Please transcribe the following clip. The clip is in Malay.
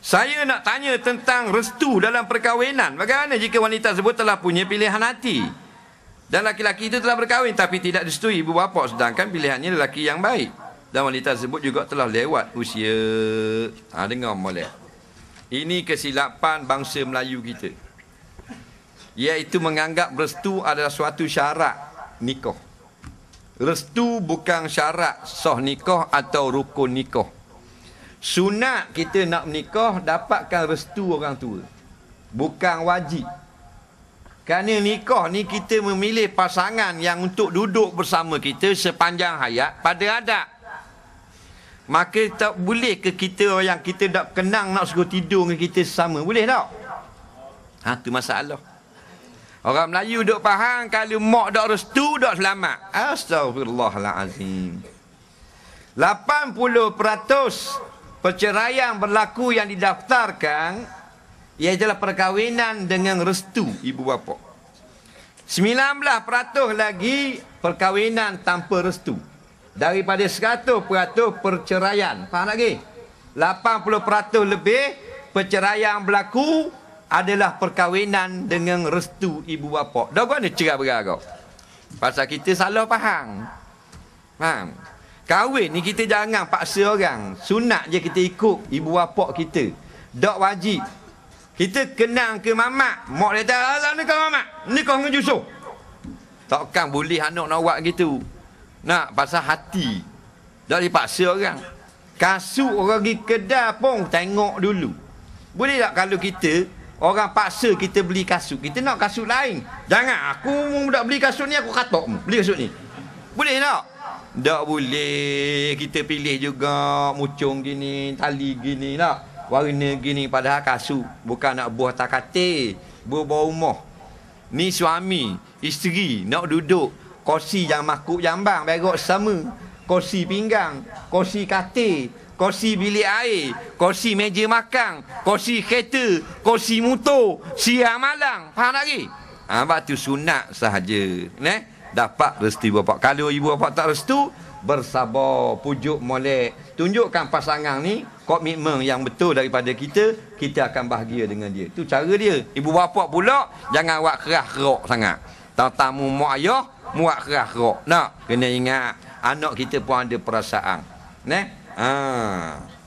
Saya nak tanya tentang restu dalam perkahwinan. Bagaimana jika wanita tersebut telah punya pilihan hati? Dan laki-laki itu telah berkahwin tapi tidak disetui ibu bapa sedangkan pilihannya lelaki yang baik. Dan wanita tersebut juga telah lewat usia. Ha, dengar boleh. Ini kesilapan bangsa Melayu kita. Iaitu menganggap restu adalah suatu syarat nikah. Restu bukan syarat soh nikah atau rukun nikah. Sunat kita nak menikah dapatkan restu orang tua. Bukan wajib. Kerana nikah ni kita memilih pasangan yang untuk duduk bersama kita sepanjang hayat pada adat. Maka tak boleh ke kita yang kita tak kenang nak suruh tidur dengan kita sama. Boleh tak? Ha, tu masalah. Orang Melayu duk faham kalau mak dak restu dak selamat. Astagfirullahalazim. 80% perceraian berlaku yang didaftarkan ia adalah perkahwinan dengan restu ibu bapa. 19% lagi perkahwinan tanpa restu. Daripada 100% perceraian. Faham lagi? 80% lebih perceraian berlaku adalah perkahwinan dengan restu ibu bapa. Dah kau ni cerai berapa kau? Pasal kita salah faham. Faham? Kahwin ni kita jangan paksa orang. Sunat je kita ikut ibu bapa kita. dok wajib. Kita kenang ke mamak. Mak dia kata, Alam ni kau mamak. Ni kau dengan jusuh. Takkan boleh anak nak buat gitu. Nak pasal hati. Tak dipaksa orang. kasut orang pergi kedai pun tengok dulu. Boleh tak kalau kita, orang paksa kita beli kasut. Kita nak kasut lain. Jangan, aku nak beli kasut ni, aku katok. Beli kasut ni. Boleh tak? Tak boleh kita pilih juga mucung gini, tali gini nak. Lah. Warna gini padahal kasu bukan nak buah tak kate, buah bau rumah. Ni suami, isteri nak duduk kursi yang makuk jambang berok sama. Kursi pinggang, kursi kate, kursi bilik air, kursi meja makan, kursi kereta, kursi motor, siang malang. Faham lagi? Ha, ah, tu sunat sahaja. Eh? dapat restu ibu bapa. Kalau ibu bapa tak restu, bersabar, pujuk molek. Tunjukkan pasangan ni komitmen yang betul daripada kita, kita akan bahagia dengan dia. Itu cara dia. Ibu bapa pula jangan buat keras rok sangat. Tatamu mak ayah, buat kerah rok. Nak kena ingat anak kita pun ada perasaan. Neh? Ah.